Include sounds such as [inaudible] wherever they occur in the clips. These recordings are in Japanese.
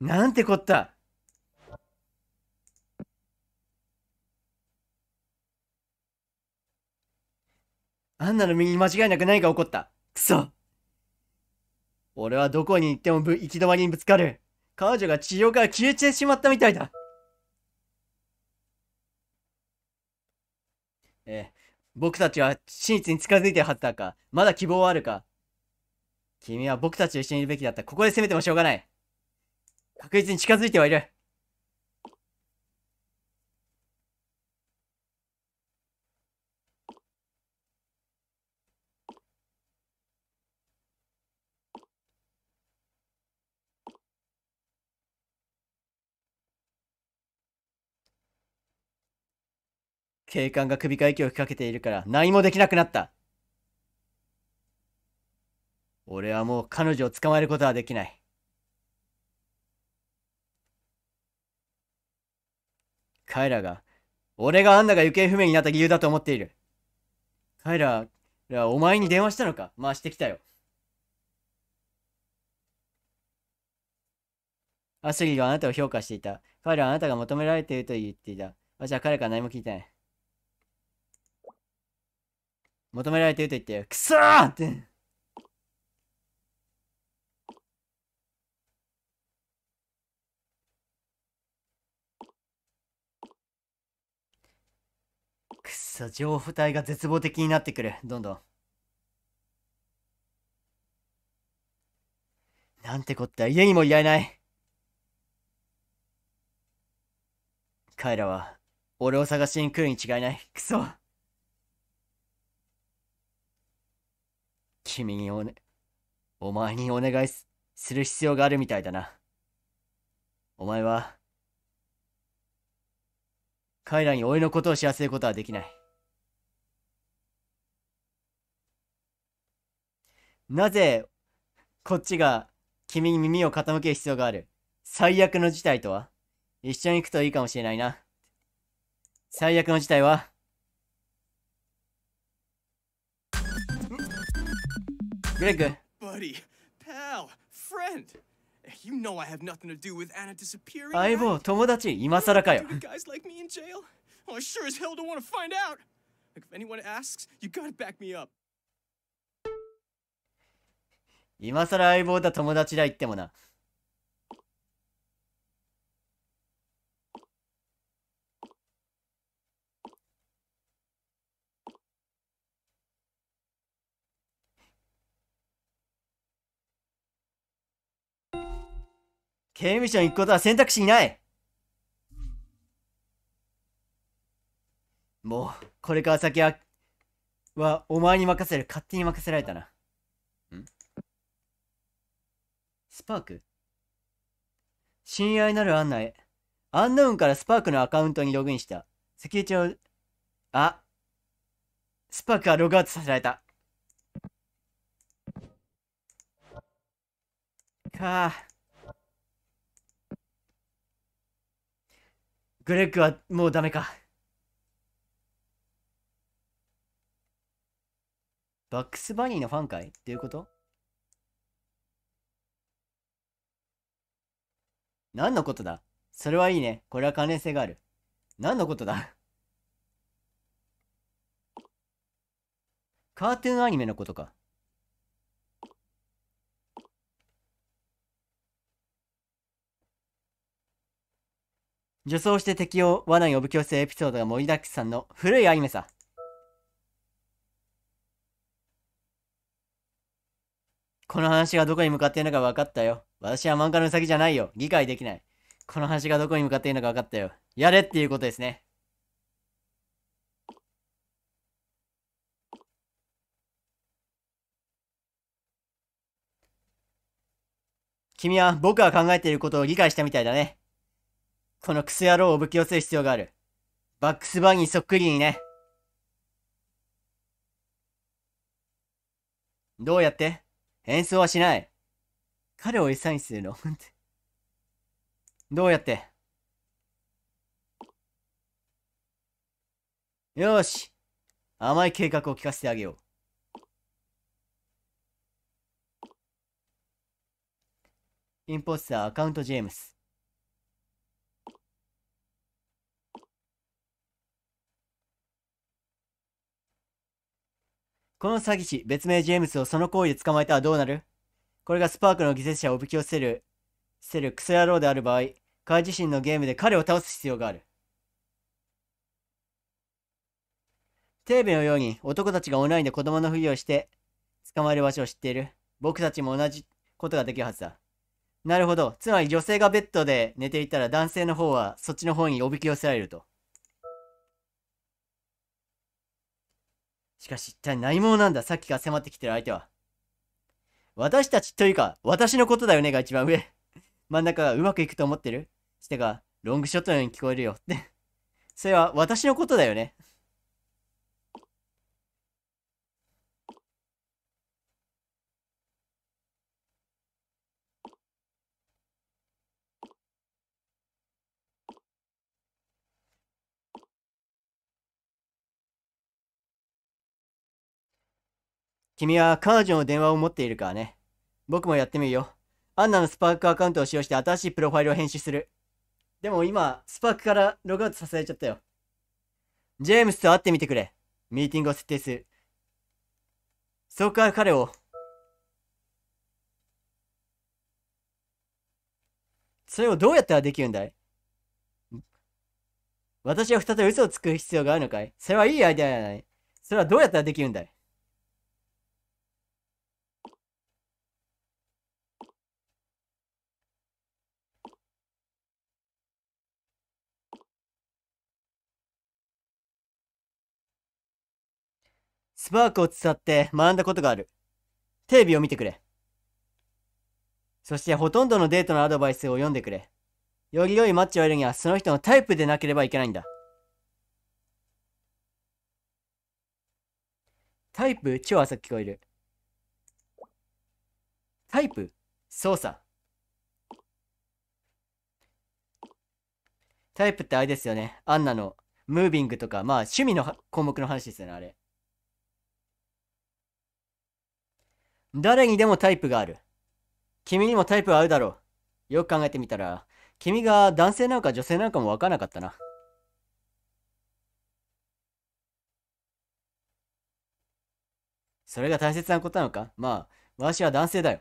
なんてこった。アンナの身に間違いなく何か起こった。くそ。俺はどこに行っても行き止まりにぶつかる。彼女が地上から消えてしまったみたいだ。ええ、僕たちは真実に近づいてるはずだか。まだ希望はあるか。君は僕たちと一緒にいるべきだった。ここで攻めてもしょうがない。確実に近づいてはいる。警官が首か息を吹きかけているから何もできなくなった。俺はもう彼女を捕まえることはできない。彼らが、俺があんなが行方不明になった理由だと思っている。彼ら、らお前に電話したのか回してきたよ。アスュリーあなたを評価していた。彼らはあなたが求められていると言っていた。ゃは彼から何も聞いてない。求められていると言って、くそーって。くそ、情報体が絶望的になってくる。どんどん。なんてこった、家にもいられない。彼らは、俺を探しに来るに違いない。くそ。君におね、お前にお願いする必要があるみたいだな。お前は、彼らに俺のことを知らせることはできない。なぜ、こっちが君に耳を傾ける必要がある最悪の事態とは一緒に行くといいかもしれないな。最悪の事態はグレッグバディ、パー、フレンド You know I have nothing to do with Anna disappearing. 相棒、友達、今更かよ。Guys like me in jail? I sure as hell don't want to find out. if anyone asks, you gotta back me up. 今更相棒だ友達だ言ってもな。刑務所に行くことは選択肢にないもう、これから先は、はお前に任せる。勝手に任せられたな。んスパーク親愛なる案内。アンノウンからスパークのアカウントにログインした。セキュリティを、あ、スパークはログアウトさせられた。かあ。グレッグはもうダメか。バックスバニーのファン会っていうこと何のことだそれはいいね。これは関連性がある。何のことだ [laughs] カートゥーンアニメのことか。女装して敵を罠におぶき制エピソードが盛りだくさんの古いアニメさ。この話がどこに向かっているのか分かったよ。私は漫画のギじゃないよ。理解できない。この話がどこに向かっているのか分かったよ。やれっていうことですね。君は僕が考えていることを理解したみたいだね。このクソ野郎をお器き寄せる必要がある。バックスバーにそっくりにね。どうやって演奏はしない。彼を餌にするのどうやってよし。甘い計画を聞かせてあげよう。インポスターアカウントジェームス。この詐欺師、別名ジェームスをその行為で捕まえたらどうなるこれがスパークの犠牲者をおびき寄せる、せるクソ野郎である場合、彼自身のゲームで彼を倒す必要がある。テレビのように男たちがオンラインで子供のふりをして捕まえる場所を知っている。僕たちも同じことができるはずだ。なるほど。つまり女性がベッドで寝ていたら男性の方はそっちの方におびき寄せられると。しかし一体何者なんださっきから迫ってきてる相手は。私たちというか、私のことだよねが一番上。真ん中がうまくいくと思ってるしてか、ロングショットのように聞こえるよって。それは私のことだよね。君は彼女の電話を持っているからね。僕もやってみるよ。アンナのスパークアカウントを使用して新しいプロファイルを編集する。でも今、スパークからログアウトさせられちゃったよ。ジェームスと会ってみてくれ。ミーティングを設定する。そこから彼を。それをどうやったらできるんだい私は再び嘘をつく必要があるのかいそれはいいアイデアじゃない。それはどうやったらできるんだいスパークを伝って学んだことがある。テレビを見てくれ。そしてほとんどのデートのアドバイスを読んでくれ。より良いマッチを得るにはその人のタイプでなければいけないんだ。タイプ超朝聞こえる。タイプ操作。タイプってあれですよね。アンナの、ムービングとか、まあ趣味の項目の話ですよね、あれ。誰にでもタイプがある。君にもタイプはあるだろう。よく考えてみたら、君が男性なのか女性なのかもわからなかったな。それが大切なことなのかまあ、私は男性だよ。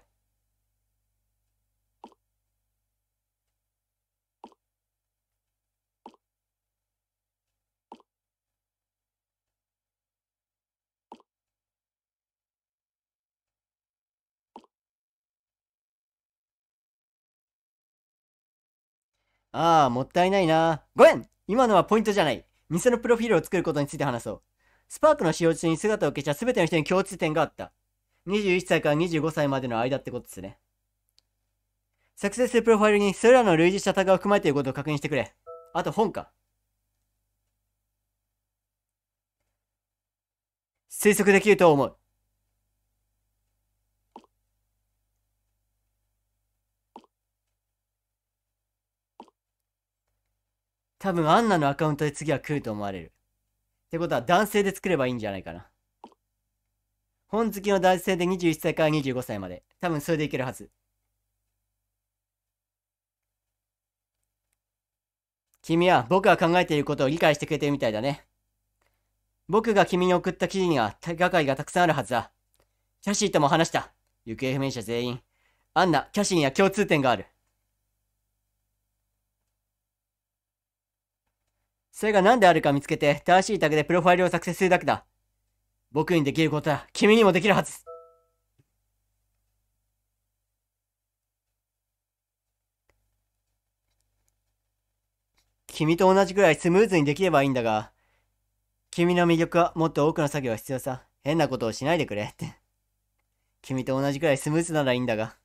ああ、もったいないな。ごめん今のはポイントじゃない。偽のプロフィールを作ることについて話そう。スパークの使用中に姿を消した全ての人に共通点があった。21歳から25歳までの間ってことですね。作成するプロファイルにそれらの類似したタグを含まれていることを確認してくれ。あと本か。推測できると思う。多分アンナのアカウントで次は来ると思われる。ってことは男性で作ればいいんじゃないかな。本好きの男性で21歳から25歳まで。多分それでいけるはず。君は僕が考えていることを理解してくれてるみたいだね。僕が君に送った記事には手がかりがたくさんあるはずだ。キャシーとも話した。行方不明者全員。アンナ、キャシーには共通点がある。それが何であるか見つけて、正しいタグでプロファイルを作成するだけだ。僕にできることは、君にもできるはず。君と同じくらいスムーズにできればいいんだが、君の魅力はもっと多くの作業が必要さ。変なことをしないでくれって。君と同じくらいスムーズならいいんだが。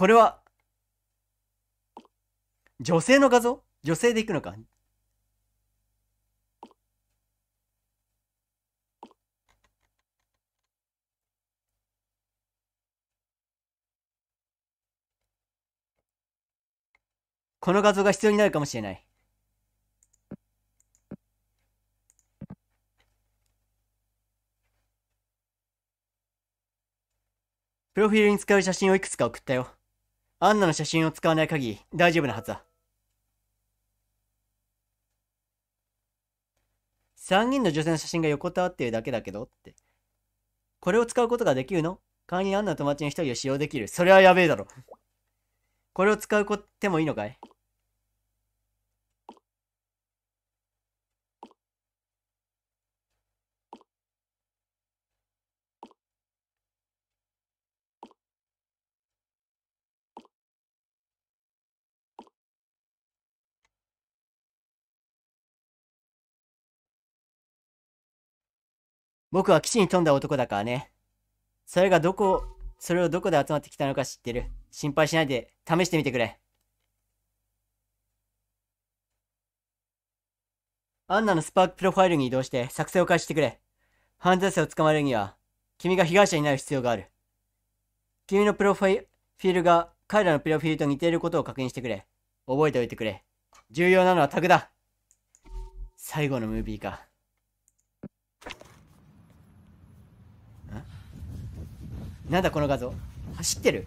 これは、女性の画像女性でいくのかこの画像が必要になるかもしれない。プロフィールに使う写真をいくつか送ったよ。アンナの写真を使わない限り大丈夫なはずだ。3人の女性の写真が横たわっているだけだけどって。これを使うことができるの仮にアンナの友達の一人を使用できる。それはやべえだろ。これを使うてもいいのかい僕は基地に飛んだ男だからね。それがどこ、それをどこで集まってきたのか知ってる。心配しないで試してみてくれ。アンナのスパークプロファイルに移動して作戦を開始してくれ。犯罪者を捕まえるには、君が被害者になる必要がある。君のプロフィールが彼らのプロフィールと似ていることを確認してくれ。覚えておいてくれ。重要なのはタグだ。最後のムービーか。なんだこの画像走ってる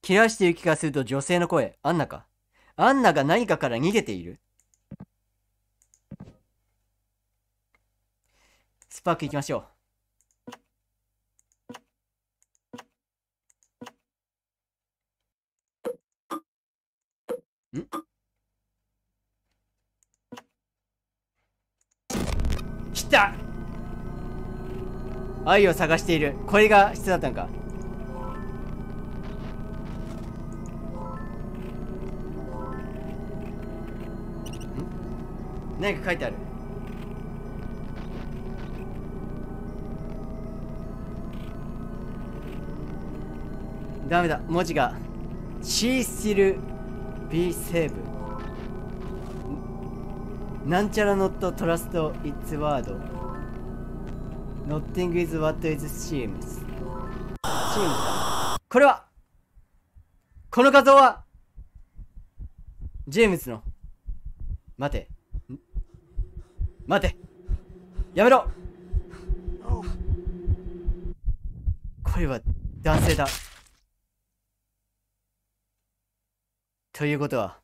ケらしている気がすると女性の声アンナかアンナが何かから逃げているスパーク行きましょうんた愛を探しているこれが必要だったのか何か書いてあるダメだ文字が「シーシル・ビーセーブ」なんちゃら not t ト u ラストイッツワード。Nothing is what is seems. これはこの画像はジェームズの。待て。待て。やめろこれは男性だ。ということは。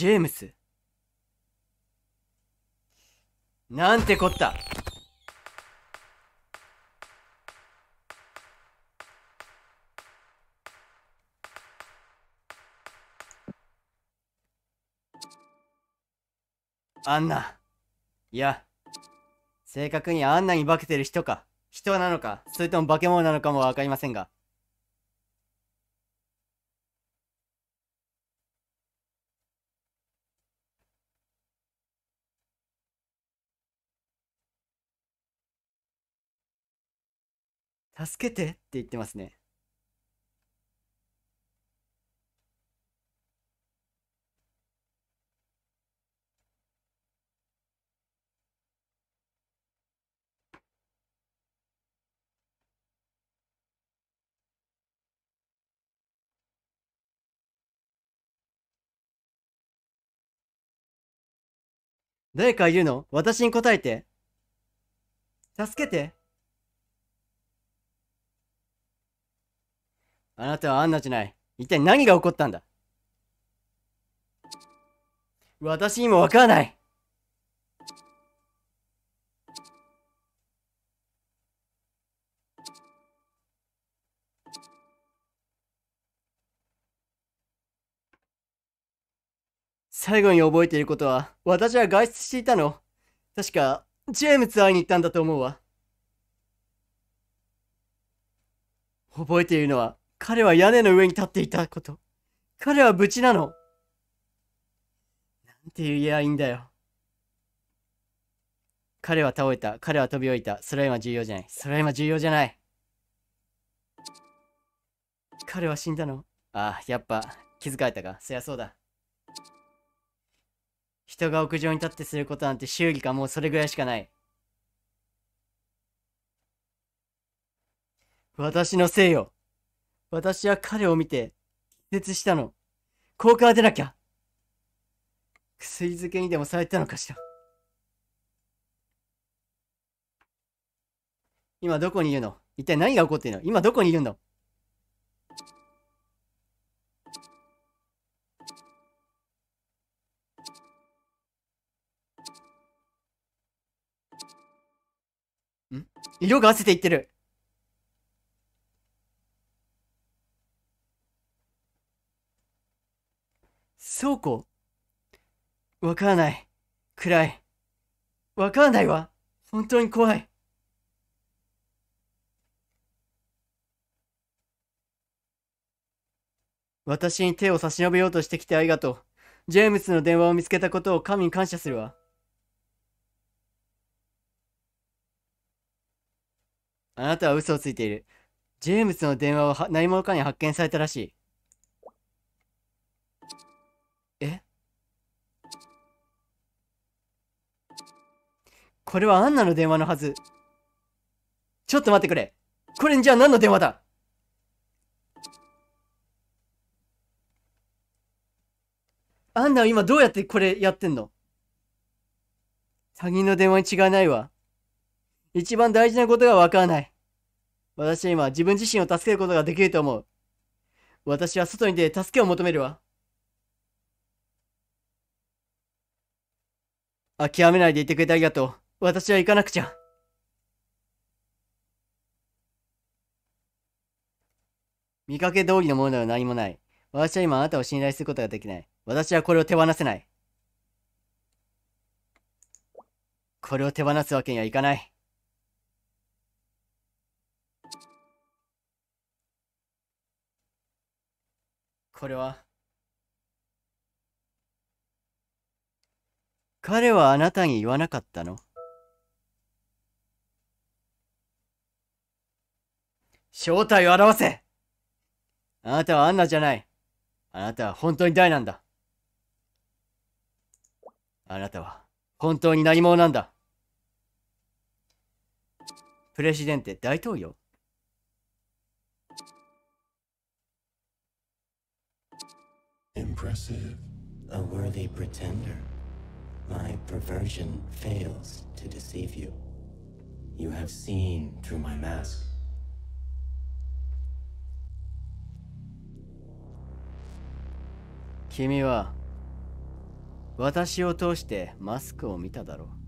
ジェームスなんてこったアンナ。いや、正確にアンナに化けてる人か、人なのか、それとも化け物なのかもわかりませんが、助けてって言ってますね。誰かいるの私に答えて。助けて。あなたはアンナじゃない。一体何が起こったんだ私にもわからない最後に覚えていることは、私は外出していたの。確か、ジェームズ会いに行ったんだと思うわ。覚えているのは、彼は屋根の上に立っていたこと。彼は無事なの。なんて言えばいいんだよ。彼は倒れた。彼は飛び降りた。それは今重要じゃない。それは今重要じゃない。彼は死んだの。ああ、やっぱ気づかれたか。そりゃそうだ。人が屋上に立ってすることなんて修理かもうそれぐらいしかない。私のせいよ。私は彼を見て、気絶したの。効果は出なきゃ。薬漬けにでもされたのかしら。今どこにいるの一体何が起こっているの今どこにいるのん色が褪せていってる倉庫わからない。暗い。わからないわ。本当に怖い。私に手を差し伸べようとしてきてありがとう。ジェームスの電話を見つけたことを神に感謝するわ。あなたは嘘をついている。ジェームスの電話を何者かに発見されたらしい。これはアンナの電話のはず。ちょっと待ってくれ。これじゃあ何の電話だアンナは今どうやってこれやってんの他人の電話に違いないわ。一番大事なことがわからない。私は今自分自身を助けることができると思う。私は外に出て助けを求めるわ。諦めないでいてくれてありがとう。私は行かなくちゃ。見かけ通りのものでは何もない。私は今あなたを信頼することができない。私はこれを手放せない。これを手放すわけにはいかない。これは。彼はあなたに言わなかったの正体を表せあなたはアンナじゃない。あなたは本当に大なんだ。あなたは本当に何者なんだ。プレシデンテ大統領君は私を通してマスクを見ただろう